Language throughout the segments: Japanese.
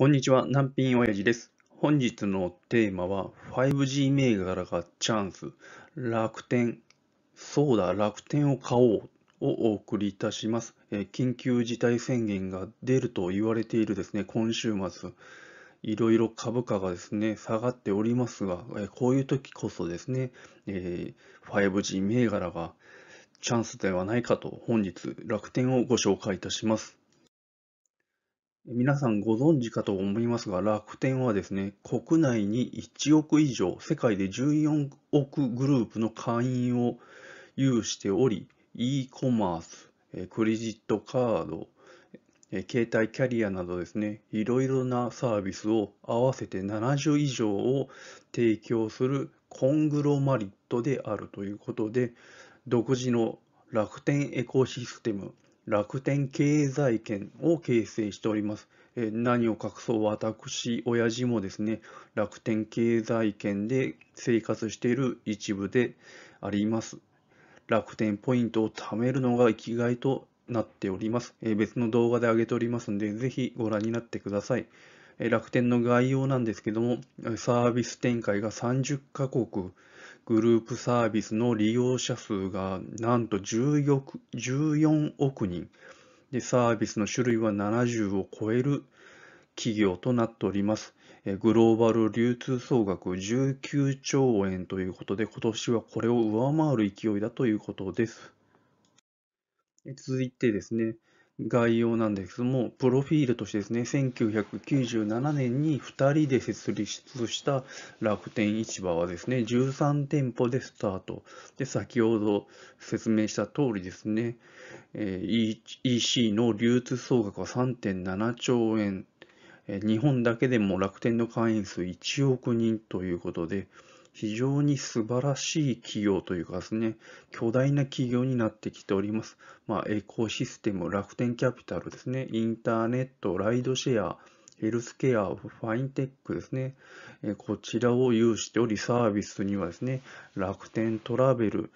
こんにちは、難品親父です。本日のテーマは、5G 銘柄がチャンス、楽天、そうだ、楽天を買おうをお送りいたします。え緊急事態宣言が出ると言われているですね、今週末、いろいろ株価がですね、下がっておりますが、えこういう時こそですね、え 5G 銘柄がチャンスではないかと、本日、楽天をご紹介いたします。皆さんご存知かと思いますが、楽天はですね、国内に1億以上、世界で14億グループの会員を有しており、e コマース、クレジットカード、携帯キャリアなどですね、いろいろなサービスを合わせて70以上を提供するコングロマリットであるということで、独自の楽天エコシステム楽天経済圏を形成しております。え何を隠そう私、親父もですね、楽天経済圏で生活している一部であります。楽天ポイントを貯めるのが生きがいとなっております。え別の動画で上げておりますので、ぜひご覧になってください。え楽天の概要なんですけども、サービス展開が30カ国、グループサービスの利用者数がなんと14億人で、サービスの種類は70を超える企業となっております。グローバル流通総額19兆円ということで、今年はこれを上回る勢いだということです。続いてですね、概要なんですけども、プロフィールとしてですね、1997年に2人で設立した楽天市場はですね、13店舗でスタート。で、先ほど説明した通りですね、え EC の流通総額は3.7兆円。日本だけでも楽天の会員数1億人ということで、非常に素晴らしい企業というかですね、巨大な企業になってきております。まあ、エコシステム、楽天キャピタルですね、インターネット、ライドシェア、ヘルスケア、ファインテックですね。こちらを有しており、サービスにはですね、楽天トラベル、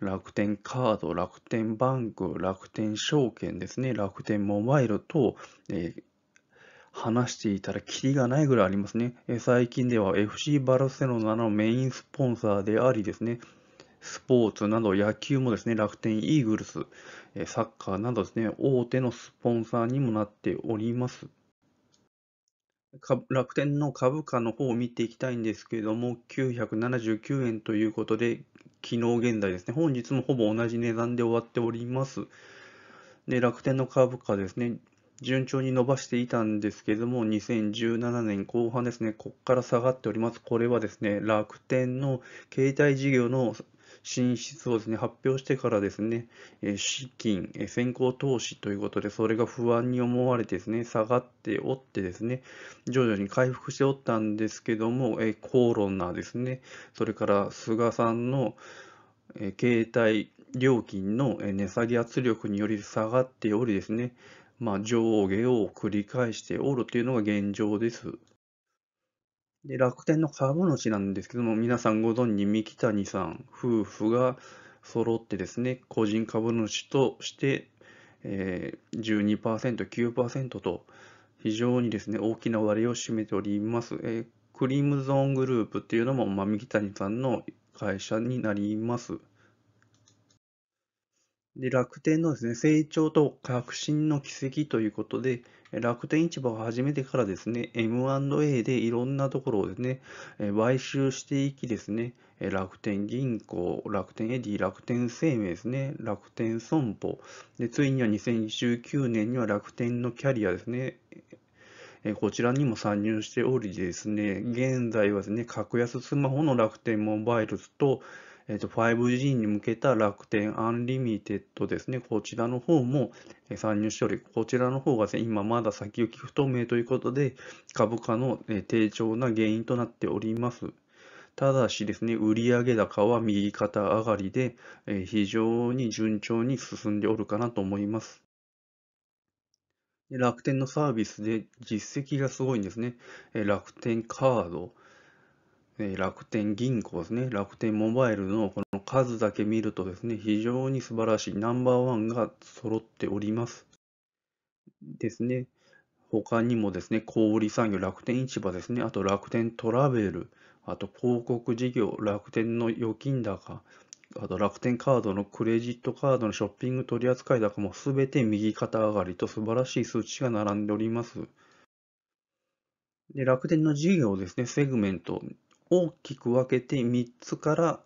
楽天カード、楽天バンク、楽天証券ですね、楽天モバイル等、えー、話していたらキリがないぐらいありますね。最近では FC バルセロナのメインスポンサーでありですね、スポーツなど野球もですね、楽天イーグルス、サッカーなどですね、大手のスポンサーにもなっております。楽天の株価の方を見ていきたいんですけれども、979円ということで、昨日現在ですね、本日もほぼ同じ値段で終わっております。で、楽天の株価ですね、順調に伸ばしていたんですけども、2017年後半ですね、ここから下がっております。これはですね、楽天の携帯事業の進出をですね、発表してからですね、資金、先行投資ということで、それが不安に思われてですね、下がっておってですね、徐々に回復しておったんですけども、コロナですね、それから菅さんの携帯料金の値下げ圧力により下がっておりですね、まあ、上下を繰り返しておるというのが現状です。で楽天の株主なんですけども、皆さんご存知、三木谷さん夫婦が揃ってですね、個人株主として、えー、12%、9%と、非常にですね、大きな割を占めております。えー、クリムゾングループっていうのも、まあ、三木谷さんの会社になります。で楽天のですね、成長と革新の軌跡ということで、楽天市場を始めてからですね、M&A でいろんなところをですね、買収していきですね、楽天銀行、楽天エディ、楽天生命ですね、楽天損保、でついには2019年には楽天のキャリアですね、こちらにも参入しておりですね、現在はですね、格安スマホの楽天モバイルと、えっと 5G に向けた楽天アンリミテッドですね、こちらの方も参入しており、こちらの方が、ね、今まだ先行き不透明ということで、株価の低調な原因となっております。ただしですね、売上高は右肩上がりで、え非常に順調に進んでおるかなと思います。楽天のサービスで実績がすごいんですね。楽天カード、え楽天銀行ですね、楽天モバイルのこの数だけ見るとですね、非常に素晴らしいナンバーワンが揃っております。ですね。他にもですね、小売産業、楽天市場ですね、あと楽天トラベル、あと広告事業、楽天の預金高、あと楽天カードのクレジットカードのショッピング取扱高もすべて右肩上がりと素晴らしい数値が並んでおります。で楽天の事業ですね、セグメント大きく分けて3つから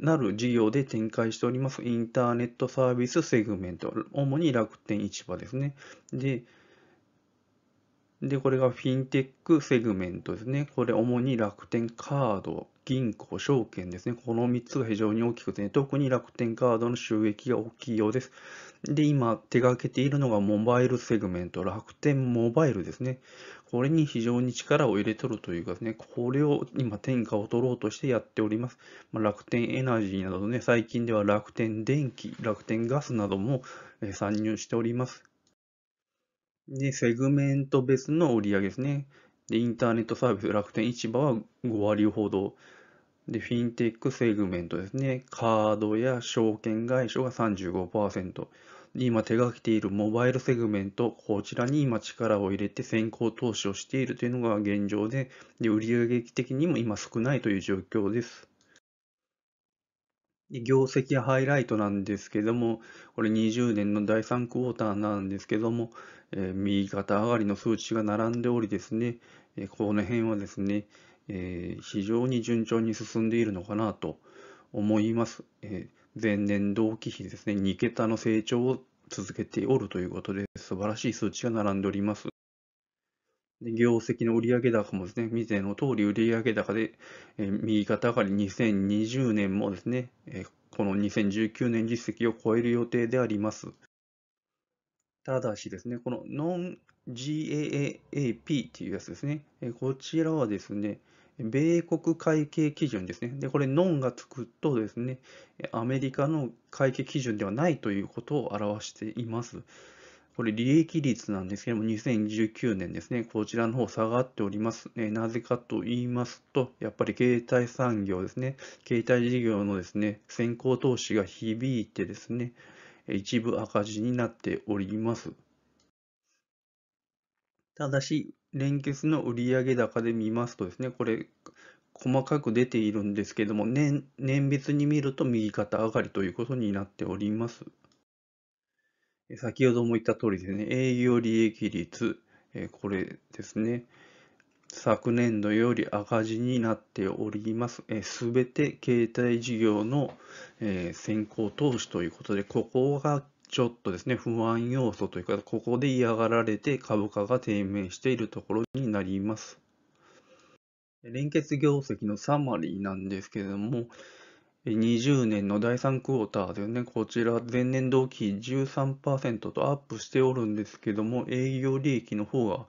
なる事業で展開しております。インターネットサービスセグメント。主に楽天市場ですね。で、で、これがフィンテックセグメントですね。これ主に楽天カード、銀行、証券ですね。この3つが非常に大きくて、ね、特に楽天カードの収益が大きいようです。で、今手がけているのがモバイルセグメント、楽天モバイルですね。これに非常に力を入れとるというかですね、これを今天下を取ろうとしてやっております。まあ、楽天エナジーなどね、最近では楽天電気、楽天ガスなども参入しております。で、セグメント別の売り上げですね。で、インターネットサービス楽天市場は5割ほど。で、フィンテックセグメントですね。カードや証券会社が35%。今手がけているモバイルセグメント、こちらに今力を入れて先行投資をしているというのが現状で、で売上的にも今少ないという状況です。業績ハイライトなんですけども、これ20年の第3クォーターなんですけども、えー、右肩上がりの数値が並んでおりですね、えー、この辺はですね、えー、非常に順調に進んでいるのかなと思います。えー、前年同期比ですね、2桁の成長を続けておるということで、素晴らしい数値が並んでおります。で業績の売上高もですね、以前の通り売上高で、えー、右肩上がり2020年もですね、えー、この2019年実績を超える予定であります。ただしですね、このノン GAAP っていうやつですね、えこちらはですね、米国会計基準ですね。で、これ、ノンがつくとですね、アメリカの会計基準ではないということを表しています。これ、利益率なんですけども、2019年ですね、こちらの方下がっております。えなぜかと言いますと、やっぱり携帯産業ですね、携帯事業のですね、先行投資が響いてですね、一部赤字になっております。ただし、連結の売上高で見ますとですね、これ、細かく出ているんですけども、年年別に見ると右肩上がりということになっております。先ほども言った通りですね、営業利益率、これですね、昨年度より赤字になっております。すべて携帯事業の先行投資ということで、ここがちょっとですね、不安要素というか、ここで嫌がられて株価が低迷しているところになります。連結業績のサマリーなんですけれども、20年の第3クォーターでね、こちら前年同期13%とアップしておるんですけども、営業利益の方が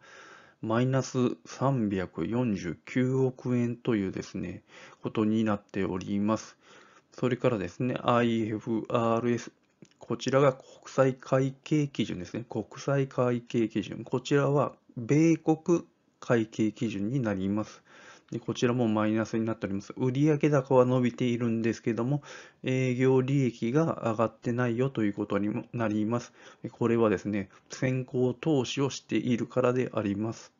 マイナス349億円というですね、ことになっております。それからですね、IFRS こちらが国際会計基準ですね。国際会計基準。こちらは米国会計基準になります。でこちらもマイナスになっております。売上高は伸びているんですけども、営業利益が上がってないよということにもなります。これはですね、先行投資をしているからであります。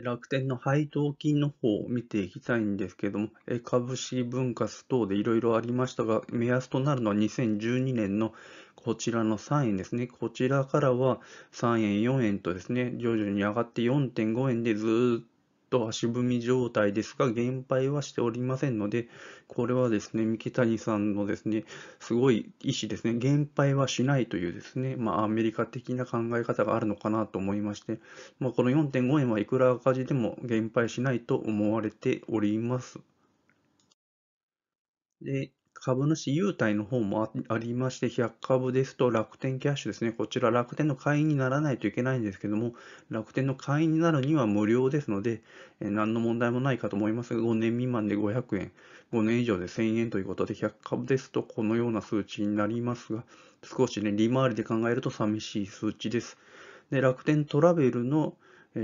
楽天の配当金の方を見ていきたいんですけども、株式分割等でいろいろありましたが、目安となるのは2012年のこちらの3円ですね。こちらからは3円、4円とですね、徐々に上がって4.5円でずっと足踏み状態ですが、減配はしておりませんので、これはですね、三木谷さんのですね、すごい意思ですね、減配はしないというですね、まあ、アメリカ的な考え方があるのかなと思いまして、まあ、この4.5円はいくら赤字でも減配しないと思われております。で、株主優待の方もありまして、100株ですと楽天キャッシュですね。こちら楽天の会員にならないといけないんですけども、楽天の会員になるには無料ですので、え何の問題もないかと思いますが、5年未満で500円、5年以上で1000円ということで、100株ですとこのような数値になりますが、少しね、利回りで考えると寂しい数値です。で楽天トラベルの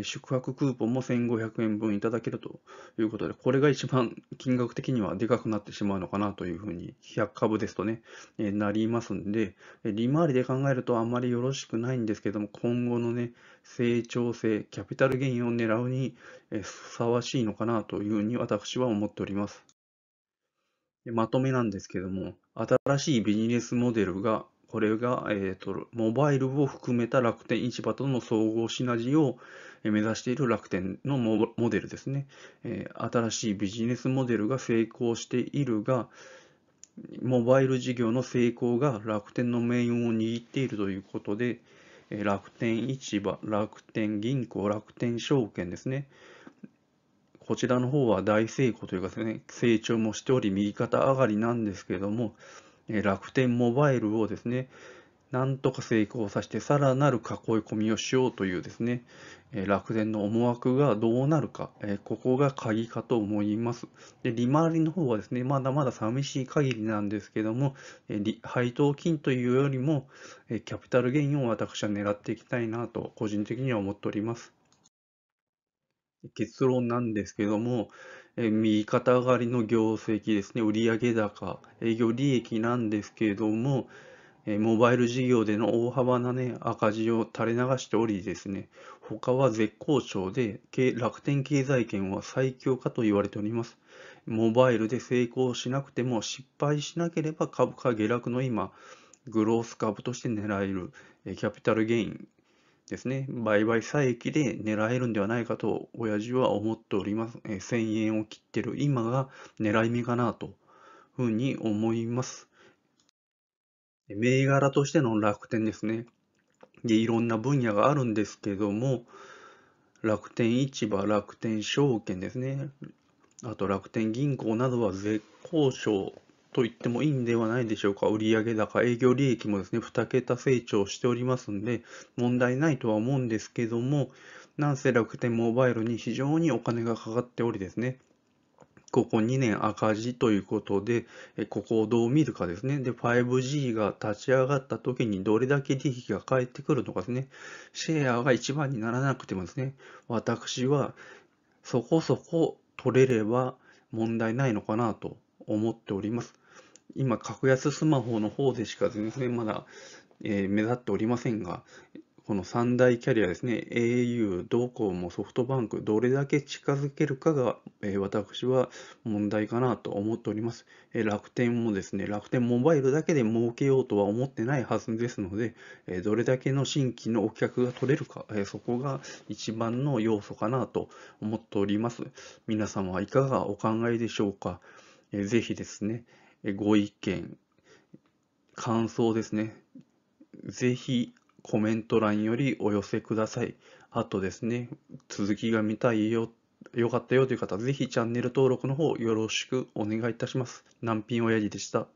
宿泊クーポンも1500円分いただけるということで、これが一番金額的にはでかくなってしまうのかなというふうに、100株ですとね、なりますんで、利回りで考えるとあんまりよろしくないんですけども、今後のね、成長性、キャピタルゲインを狙うにふさわしいのかなというふうに私は思っております。まとめなんですけども、新しいビジネスモデルがこれが、えーとモバイルを含めた楽天市場との総合シナジーを目指している楽天のモデルですね、え新しいビジネスモデルが成功しているが、モバイル事業の成功が楽天の命運を握っているということで、楽天市場、楽天銀行、楽天証券ですね。こちらの方は大成功というかですね、成長もしており、右肩上がりなんですけれども、楽天モバイルをですね、なんとか成功させてさらなる囲い込みをしようというですね、え楽天の思惑がどうなるか、えここが鍵かと思います。で、利回りの方はですね、まだまだ寂しい限りなんですけども、え配当金というよりも、えキャピタルゲインを私は狙っていきたいなと、個人的には思っております。結論なんですけども、え右肩上がりの業績ですね、売上高、営業利益なんですけれども、モバイル事業での大幅な、ね、赤字を垂れ流しておりですね、他は絶好調で、楽天経済圏は最強かと言われております。モバイルで成功しなくても失敗しなければ株価下落の今、グロース株として狙えるキャピタルゲインですね、売買差益で狙えるんではないかと親父は思っております。1000円を切ってる今が狙い目かなというふうに思います。銘柄としての楽天ですね。で、いろんな分野があるんですけども、楽天市場、楽天証券ですね。あと楽天銀行などは絶好調と言ってもいいんではないでしょうか。売上高、営業利益もですね、2桁成長しておりますんで、問題ないとは思うんですけども、なんせ楽天モバイルに非常にお金がかかっておりですね、ここ2年赤字ということで、ここをどう見るかですね。で、5G が立ち上がった時にどれだけ利益が返ってくるのかですね。シェアが一番にならなくてもですね、私はそこそこ取れれば問題ないのかなと思っております。今、格安スマホの方でしか全然まだ、えー、目立っておりませんが、この三大キャリアですね、au、ドコモ、ソフトバンク、どれだけ近づけるかが、えー、私は問題かなと思っております、えー、楽天もですね、楽天モバイルだけで儲けようとは思ってないはずですので、えー、どれだけの新規のお客が取れるか、えそこが一番の要素かなと思っております。皆様はいかがお考えでしょうか。えー、ぜひですね、えご意見、感想ですね、ぜひコメント欄よりお寄せください。あとですね、続きが見たいよ、よかったよという方、ぜひチャンネル登録の方よろしくお願いいたします。南品親父でした。